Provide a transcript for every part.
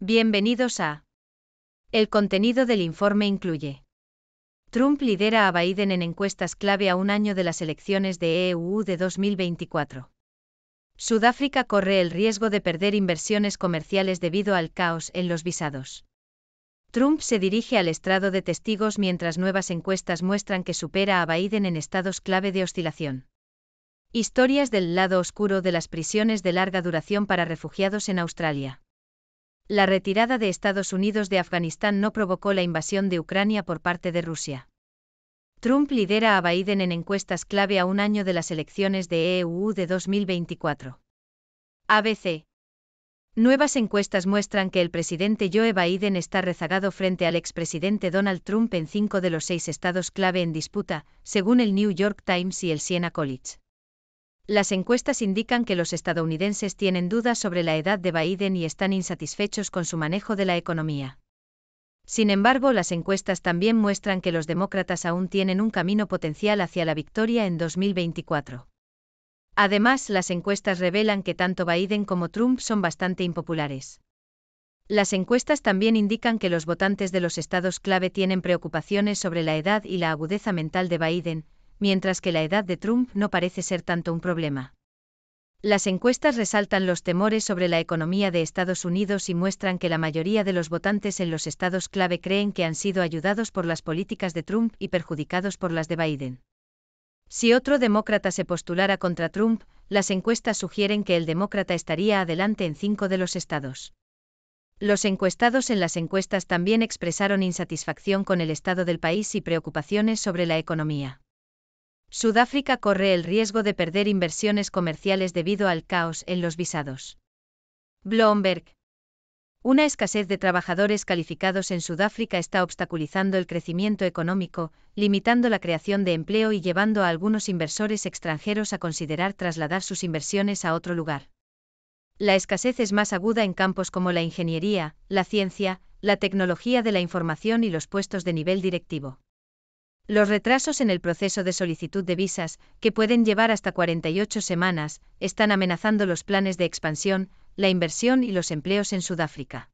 Bienvenidos a. El contenido del informe incluye. Trump lidera a Biden en encuestas clave a un año de las elecciones de EU de 2024. Sudáfrica corre el riesgo de perder inversiones comerciales debido al caos en los visados. Trump se dirige al estrado de testigos mientras nuevas encuestas muestran que supera a Biden en estados clave de oscilación. Historias del lado oscuro de las prisiones de larga duración para refugiados en Australia. La retirada de Estados Unidos de Afganistán no provocó la invasión de Ucrania por parte de Rusia. Trump lidera a Biden en encuestas clave a un año de las elecciones de EU de 2024. ABC. Nuevas encuestas muestran que el presidente Joe Biden está rezagado frente al expresidente Donald Trump en cinco de los seis estados clave en disputa, según el New York Times y el Siena College. Las encuestas indican que los estadounidenses tienen dudas sobre la edad de Biden y están insatisfechos con su manejo de la economía. Sin embargo, las encuestas también muestran que los demócratas aún tienen un camino potencial hacia la victoria en 2024. Además, las encuestas revelan que tanto Biden como Trump son bastante impopulares. Las encuestas también indican que los votantes de los estados clave tienen preocupaciones sobre la edad y la agudeza mental de Biden, mientras que la edad de Trump no parece ser tanto un problema. Las encuestas resaltan los temores sobre la economía de Estados Unidos y muestran que la mayoría de los votantes en los estados clave creen que han sido ayudados por las políticas de Trump y perjudicados por las de Biden. Si otro demócrata se postulara contra Trump, las encuestas sugieren que el demócrata estaría adelante en cinco de los estados. Los encuestados en las encuestas también expresaron insatisfacción con el estado del país y preocupaciones sobre la economía. Sudáfrica corre el riesgo de perder inversiones comerciales debido al caos en los visados. Bloomberg. Una escasez de trabajadores calificados en Sudáfrica está obstaculizando el crecimiento económico, limitando la creación de empleo y llevando a algunos inversores extranjeros a considerar trasladar sus inversiones a otro lugar. La escasez es más aguda en campos como la ingeniería, la ciencia, la tecnología de la información y los puestos de nivel directivo. Los retrasos en el proceso de solicitud de visas, que pueden llevar hasta 48 semanas, están amenazando los planes de expansión, la inversión y los empleos en Sudáfrica.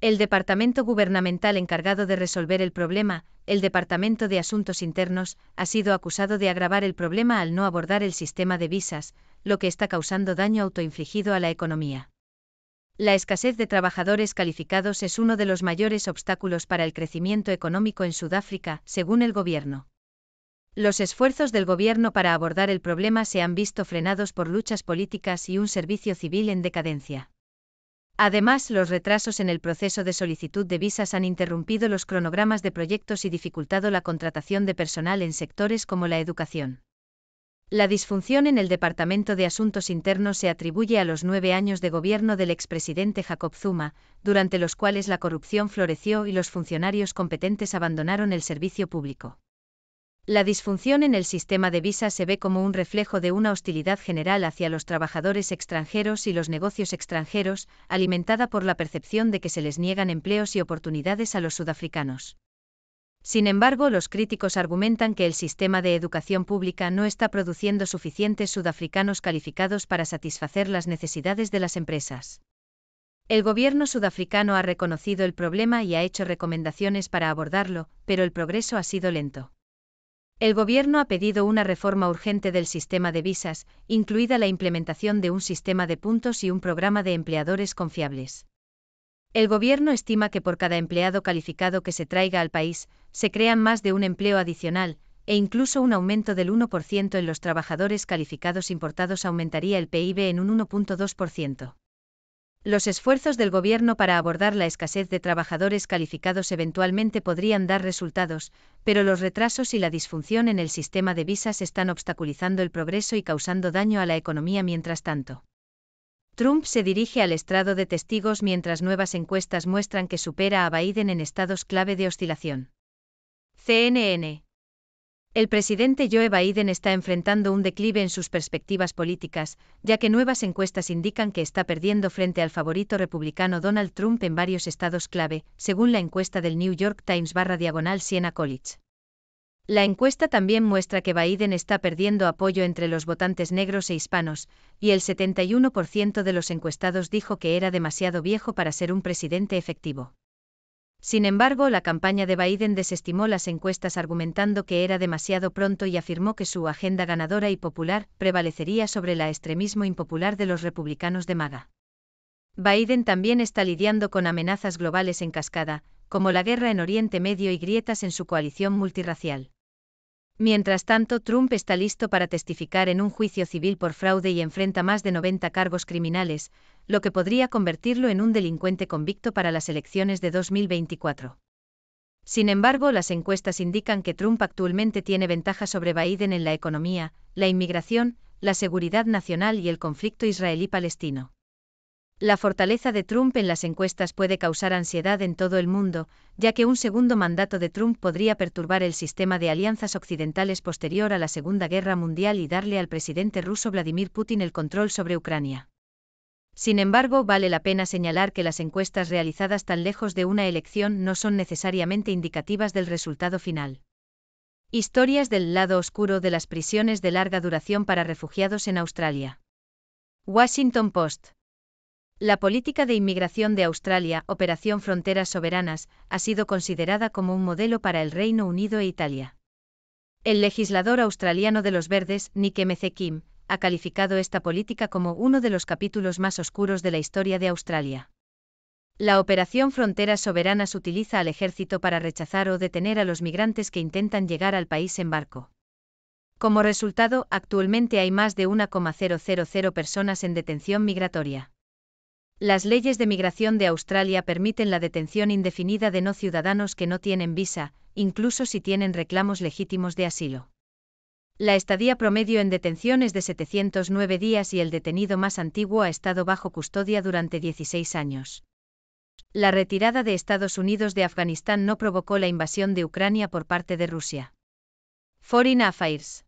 El departamento gubernamental encargado de resolver el problema, el Departamento de Asuntos Internos, ha sido acusado de agravar el problema al no abordar el sistema de visas, lo que está causando daño autoinfligido a la economía. La escasez de trabajadores calificados es uno de los mayores obstáculos para el crecimiento económico en Sudáfrica, según el gobierno. Los esfuerzos del gobierno para abordar el problema se han visto frenados por luchas políticas y un servicio civil en decadencia. Además, los retrasos en el proceso de solicitud de visas han interrumpido los cronogramas de proyectos y dificultado la contratación de personal en sectores como la educación. La disfunción en el Departamento de Asuntos Internos se atribuye a los nueve años de gobierno del expresidente Jacob Zuma, durante los cuales la corrupción floreció y los funcionarios competentes abandonaron el servicio público. La disfunción en el sistema de visas se ve como un reflejo de una hostilidad general hacia los trabajadores extranjeros y los negocios extranjeros, alimentada por la percepción de que se les niegan empleos y oportunidades a los sudafricanos. Sin embargo, los críticos argumentan que el sistema de educación pública no está produciendo suficientes sudafricanos calificados para satisfacer las necesidades de las empresas. El gobierno sudafricano ha reconocido el problema y ha hecho recomendaciones para abordarlo, pero el progreso ha sido lento. El gobierno ha pedido una reforma urgente del sistema de visas, incluida la implementación de un sistema de puntos y un programa de empleadores confiables. El gobierno estima que por cada empleado calificado que se traiga al país, se crean más de un empleo adicional, e incluso un aumento del 1% en los trabajadores calificados importados aumentaría el PIB en un 1.2%. Los esfuerzos del gobierno para abordar la escasez de trabajadores calificados eventualmente podrían dar resultados, pero los retrasos y la disfunción en el sistema de visas están obstaculizando el progreso y causando daño a la economía mientras tanto. Trump se dirige al estrado de testigos mientras nuevas encuestas muestran que supera a Biden en estados clave de oscilación. CNN. El presidente Joe Biden está enfrentando un declive en sus perspectivas políticas, ya que nuevas encuestas indican que está perdiendo frente al favorito republicano Donald Trump en varios estados clave, según la encuesta del New York Times barra diagonal Siena College. La encuesta también muestra que Biden está perdiendo apoyo entre los votantes negros e hispanos, y el 71% de los encuestados dijo que era demasiado viejo para ser un presidente efectivo. Sin embargo, la campaña de Biden desestimó las encuestas argumentando que era demasiado pronto y afirmó que su agenda ganadora y popular prevalecería sobre el extremismo impopular de los republicanos de MAGA. Biden también está lidiando con amenazas globales en cascada, como la guerra en Oriente Medio y grietas en su coalición multirracial. Mientras tanto, Trump está listo para testificar en un juicio civil por fraude y enfrenta más de 90 cargos criminales, lo que podría convertirlo en un delincuente convicto para las elecciones de 2024. Sin embargo, las encuestas indican que Trump actualmente tiene ventaja sobre Biden en la economía, la inmigración, la seguridad nacional y el conflicto israelí-palestino. La fortaleza de Trump en las encuestas puede causar ansiedad en todo el mundo, ya que un segundo mandato de Trump podría perturbar el sistema de alianzas occidentales posterior a la Segunda Guerra Mundial y darle al presidente ruso Vladimir Putin el control sobre Ucrania. Sin embargo, vale la pena señalar que las encuestas realizadas tan lejos de una elección no son necesariamente indicativas del resultado final. Historias del lado oscuro de las prisiones de larga duración para refugiados en Australia. Washington Post. La política de inmigración de Australia, Operación Fronteras Soberanas, ha sido considerada como un modelo para el Reino Unido e Italia. El legislador australiano de los Verdes, Nick Mezekim, ha calificado esta política como uno de los capítulos más oscuros de la historia de Australia. La Operación Fronteras Soberanas utiliza al ejército para rechazar o detener a los migrantes que intentan llegar al país en barco. Como resultado, actualmente hay más de 1,000 personas en detención migratoria. Las leyes de migración de Australia permiten la detención indefinida de no ciudadanos que no tienen visa, incluso si tienen reclamos legítimos de asilo. La estadía promedio en detención es de 709 días y el detenido más antiguo ha estado bajo custodia durante 16 años. La retirada de Estados Unidos de Afganistán no provocó la invasión de Ucrania por parte de Rusia. Foreign Affairs.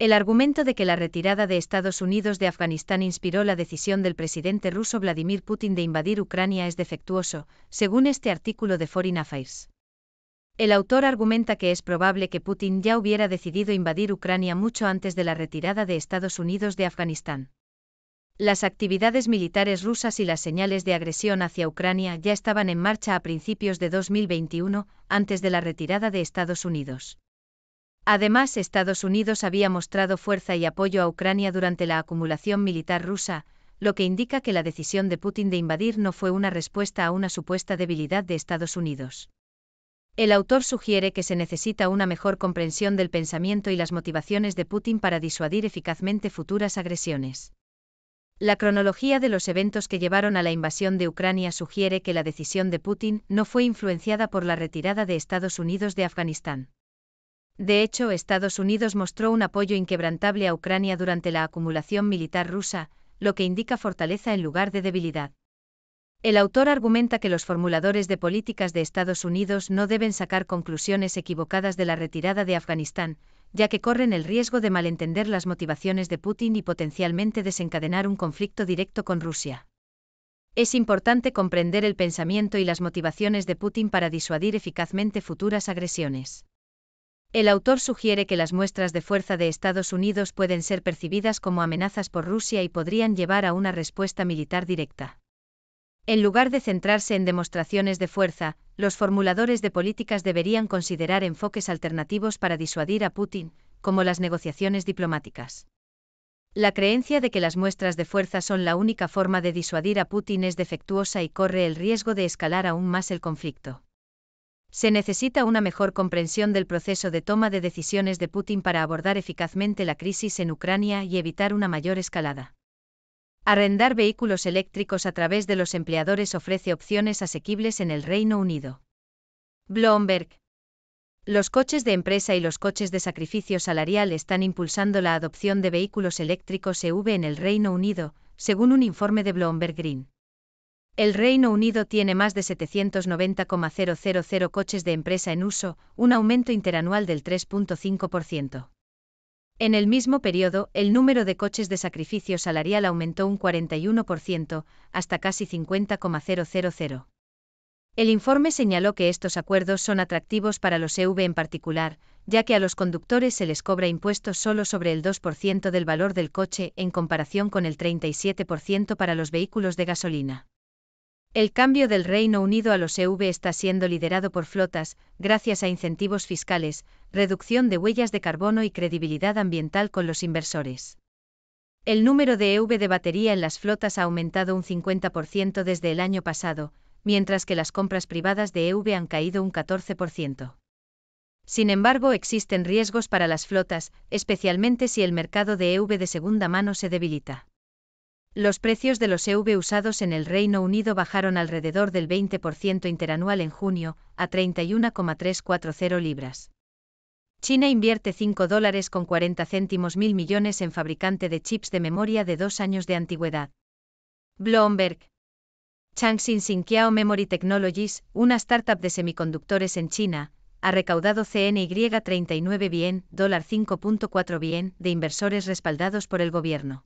El argumento de que la retirada de Estados Unidos de Afganistán inspiró la decisión del presidente ruso Vladimir Putin de invadir Ucrania es defectuoso, según este artículo de Foreign Affairs. El autor argumenta que es probable que Putin ya hubiera decidido invadir Ucrania mucho antes de la retirada de Estados Unidos de Afganistán. Las actividades militares rusas y las señales de agresión hacia Ucrania ya estaban en marcha a principios de 2021, antes de la retirada de Estados Unidos. Además, Estados Unidos había mostrado fuerza y apoyo a Ucrania durante la acumulación militar rusa, lo que indica que la decisión de Putin de invadir no fue una respuesta a una supuesta debilidad de Estados Unidos. El autor sugiere que se necesita una mejor comprensión del pensamiento y las motivaciones de Putin para disuadir eficazmente futuras agresiones. La cronología de los eventos que llevaron a la invasión de Ucrania sugiere que la decisión de Putin no fue influenciada por la retirada de Estados Unidos de Afganistán. De hecho, Estados Unidos mostró un apoyo inquebrantable a Ucrania durante la acumulación militar rusa, lo que indica fortaleza en lugar de debilidad. El autor argumenta que los formuladores de políticas de Estados Unidos no deben sacar conclusiones equivocadas de la retirada de Afganistán, ya que corren el riesgo de malentender las motivaciones de Putin y potencialmente desencadenar un conflicto directo con Rusia. Es importante comprender el pensamiento y las motivaciones de Putin para disuadir eficazmente futuras agresiones. El autor sugiere que las muestras de fuerza de Estados Unidos pueden ser percibidas como amenazas por Rusia y podrían llevar a una respuesta militar directa. En lugar de centrarse en demostraciones de fuerza, los formuladores de políticas deberían considerar enfoques alternativos para disuadir a Putin, como las negociaciones diplomáticas. La creencia de que las muestras de fuerza son la única forma de disuadir a Putin es defectuosa y corre el riesgo de escalar aún más el conflicto. Se necesita una mejor comprensión del proceso de toma de decisiones de Putin para abordar eficazmente la crisis en Ucrania y evitar una mayor escalada. Arrendar vehículos eléctricos a través de los empleadores ofrece opciones asequibles en el Reino Unido. Bloomberg. Los coches de empresa y los coches de sacrificio salarial están impulsando la adopción de vehículos eléctricos EV en el Reino Unido, según un informe de Bloomberg Green. El Reino Unido tiene más de 790,000 coches de empresa en uso, un aumento interanual del 3.5%. En el mismo periodo, el número de coches de sacrificio salarial aumentó un 41%, hasta casi 50,000. El informe señaló que estos acuerdos son atractivos para los EV en particular, ya que a los conductores se les cobra impuestos solo sobre el 2% del valor del coche en comparación con el 37% para los vehículos de gasolina. El cambio del Reino Unido a los EV está siendo liderado por flotas, gracias a incentivos fiscales, reducción de huellas de carbono y credibilidad ambiental con los inversores. El número de EV de batería en las flotas ha aumentado un 50% desde el año pasado, mientras que las compras privadas de EV han caído un 14%. Sin embargo, existen riesgos para las flotas, especialmente si el mercado de EV de segunda mano se debilita. Los precios de los EV usados en el Reino Unido bajaron alrededor del 20% interanual en junio, a 31,340 libras. China invierte 5 dólares con 40 céntimos mil millones en fabricante de chips de memoria de dos años de antigüedad. Bloomberg. Changxin Xinqiao Memory Technologies, una startup de semiconductores en China, ha recaudado CNY 39 bien, dólar 5.4 bien, de inversores respaldados por el gobierno.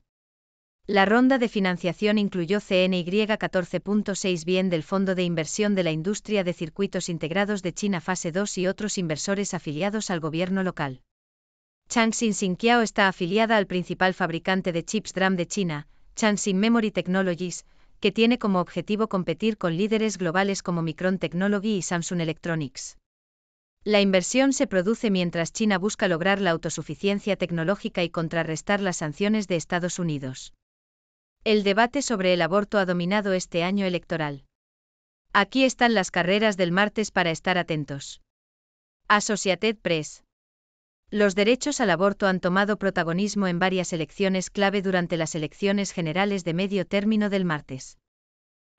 La ronda de financiación incluyó CNY 14.6 bien del Fondo de Inversión de la Industria de Circuitos Integrados de China Fase 2 y otros inversores afiliados al gobierno local. Changxin Xinqiao está afiliada al principal fabricante de chips DRAM de China, Changxin Memory Technologies, que tiene como objetivo competir con líderes globales como Micron Technology y Samsung Electronics. La inversión se produce mientras China busca lograr la autosuficiencia tecnológica y contrarrestar las sanciones de Estados Unidos. El debate sobre el aborto ha dominado este año electoral. Aquí están las carreras del martes para estar atentos. Associated Press. Los derechos al aborto han tomado protagonismo en varias elecciones clave durante las elecciones generales de medio término del martes.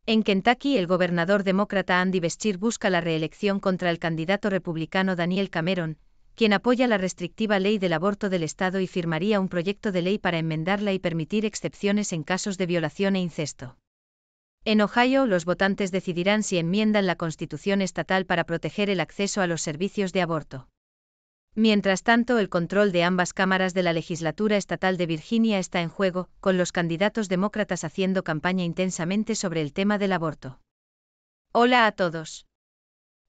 En Kentucky, el gobernador demócrata Andy Beshear busca la reelección contra el candidato republicano Daniel Cameron, quien apoya la restrictiva ley del aborto del Estado y firmaría un proyecto de ley para enmendarla y permitir excepciones en casos de violación e incesto. En Ohio, los votantes decidirán si enmiendan la Constitución estatal para proteger el acceso a los servicios de aborto. Mientras tanto, el control de ambas cámaras de la legislatura estatal de Virginia está en juego, con los candidatos demócratas haciendo campaña intensamente sobre el tema del aborto. Hola a todos.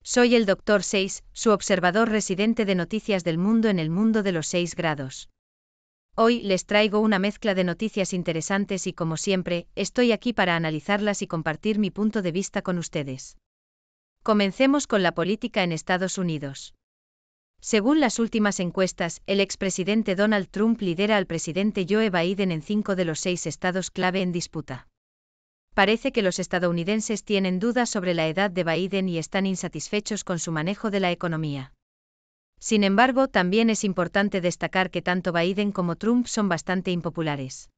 Soy el Dr. Seis, su observador residente de Noticias del Mundo en el Mundo de los 6 grados. Hoy les traigo una mezcla de noticias interesantes y como siempre, estoy aquí para analizarlas y compartir mi punto de vista con ustedes. Comencemos con la política en Estados Unidos. Según las últimas encuestas, el expresidente Donald Trump lidera al presidente Joe Biden en cinco de los seis estados clave en disputa. Parece que los estadounidenses tienen dudas sobre la edad de Biden y están insatisfechos con su manejo de la economía. Sin embargo, también es importante destacar que tanto Biden como Trump son bastante impopulares.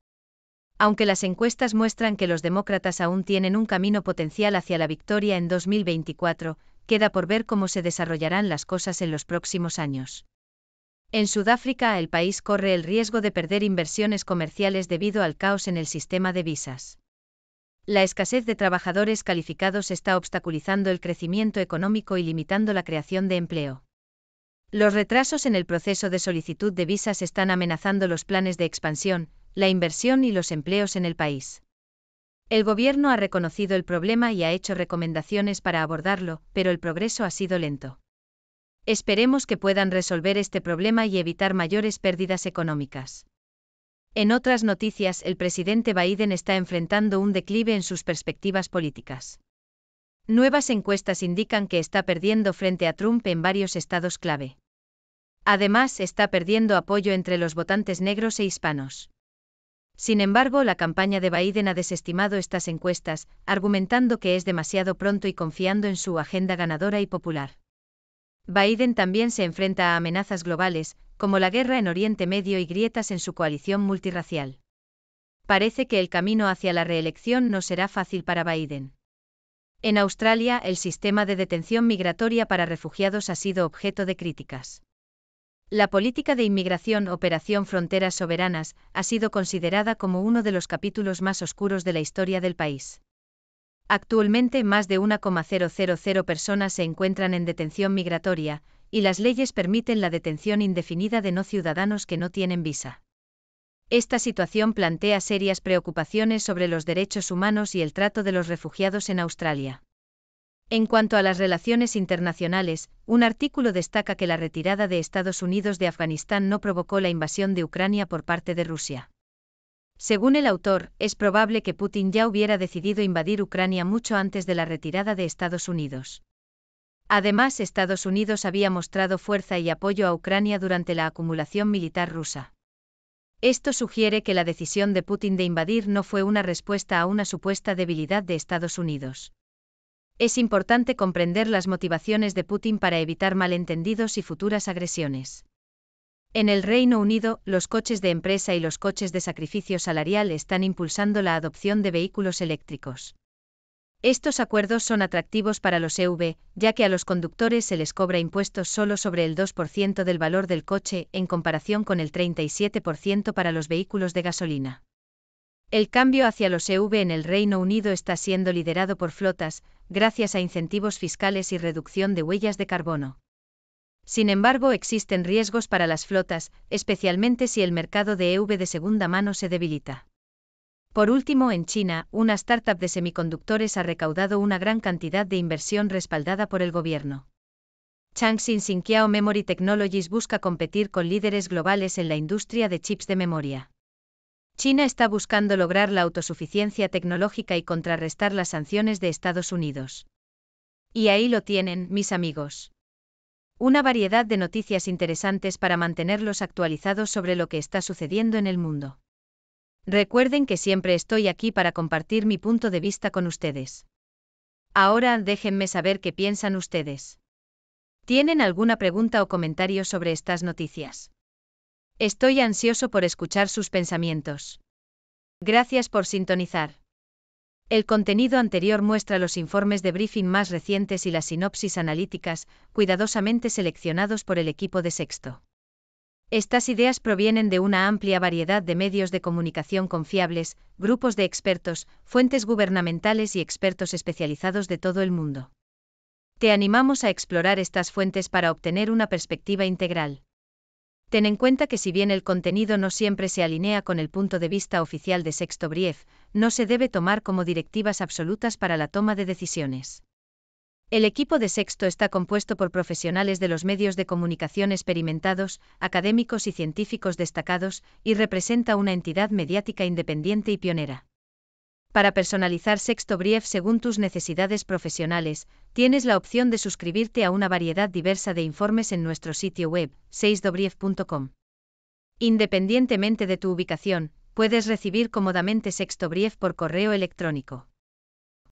Aunque las encuestas muestran que los demócratas aún tienen un camino potencial hacia la victoria en 2024, queda por ver cómo se desarrollarán las cosas en los próximos años. En Sudáfrica el país corre el riesgo de perder inversiones comerciales debido al caos en el sistema de visas. La escasez de trabajadores calificados está obstaculizando el crecimiento económico y limitando la creación de empleo. Los retrasos en el proceso de solicitud de visas están amenazando los planes de expansión, la inversión y los empleos en el país. El gobierno ha reconocido el problema y ha hecho recomendaciones para abordarlo, pero el progreso ha sido lento. Esperemos que puedan resolver este problema y evitar mayores pérdidas económicas. En otras noticias, el presidente Biden está enfrentando un declive en sus perspectivas políticas. Nuevas encuestas indican que está perdiendo frente a Trump en varios estados clave. Además, está perdiendo apoyo entre los votantes negros e hispanos. Sin embargo, la campaña de Biden ha desestimado estas encuestas, argumentando que es demasiado pronto y confiando en su agenda ganadora y popular. Biden también se enfrenta a amenazas globales, como la guerra en Oriente Medio y grietas en su coalición multirracial. Parece que el camino hacia la reelección no será fácil para Biden. En Australia, el sistema de detención migratoria para refugiados ha sido objeto de críticas. La política de inmigración Operación Fronteras Soberanas ha sido considerada como uno de los capítulos más oscuros de la historia del país. Actualmente más de 1,000 personas se encuentran en detención migratoria, y las leyes permiten la detención indefinida de no ciudadanos que no tienen visa. Esta situación plantea serias preocupaciones sobre los derechos humanos y el trato de los refugiados en Australia. En cuanto a las relaciones internacionales, un artículo destaca que la retirada de Estados Unidos de Afganistán no provocó la invasión de Ucrania por parte de Rusia. Según el autor, es probable que Putin ya hubiera decidido invadir Ucrania mucho antes de la retirada de Estados Unidos. Además, Estados Unidos había mostrado fuerza y apoyo a Ucrania durante la acumulación militar rusa. Esto sugiere que la decisión de Putin de invadir no fue una respuesta a una supuesta debilidad de Estados Unidos. Es importante comprender las motivaciones de Putin para evitar malentendidos y futuras agresiones. En el Reino Unido, los coches de empresa y los coches de sacrificio salarial están impulsando la adopción de vehículos eléctricos. Estos acuerdos son atractivos para los EV, ya que a los conductores se les cobra impuestos solo sobre el 2% del valor del coche en comparación con el 37% para los vehículos de gasolina. El cambio hacia los EV en el Reino Unido está siendo liderado por flotas, gracias a incentivos fiscales y reducción de huellas de carbono. Sin embargo, existen riesgos para las flotas, especialmente si el mercado de EV de segunda mano se debilita. Por último, en China, una startup de semiconductores ha recaudado una gran cantidad de inversión respaldada por el gobierno. Changxin Xinqiao Memory Technologies busca competir con líderes globales en la industria de chips de memoria. China está buscando lograr la autosuficiencia tecnológica y contrarrestar las sanciones de Estados Unidos. Y ahí lo tienen, mis amigos. Una variedad de noticias interesantes para mantenerlos actualizados sobre lo que está sucediendo en el mundo. Recuerden que siempre estoy aquí para compartir mi punto de vista con ustedes. Ahora déjenme saber qué piensan ustedes. ¿Tienen alguna pregunta o comentario sobre estas noticias? Estoy ansioso por escuchar sus pensamientos. Gracias por sintonizar. El contenido anterior muestra los informes de briefing más recientes y las sinopsis analíticas, cuidadosamente seleccionados por el equipo de sexto. Estas ideas provienen de una amplia variedad de medios de comunicación confiables, grupos de expertos, fuentes gubernamentales y expertos especializados de todo el mundo. Te animamos a explorar estas fuentes para obtener una perspectiva integral. Ten en cuenta que si bien el contenido no siempre se alinea con el punto de vista oficial de Sexto Brief, no se debe tomar como directivas absolutas para la toma de decisiones. El equipo de Sexto está compuesto por profesionales de los medios de comunicación experimentados, académicos y científicos destacados, y representa una entidad mediática independiente y pionera. Para personalizar Sexto Brief según tus necesidades profesionales, tienes la opción de suscribirte a una variedad diversa de informes en nuestro sitio web, seisdobrief.com. Independientemente de tu ubicación, puedes recibir cómodamente Sexto Brief por correo electrónico.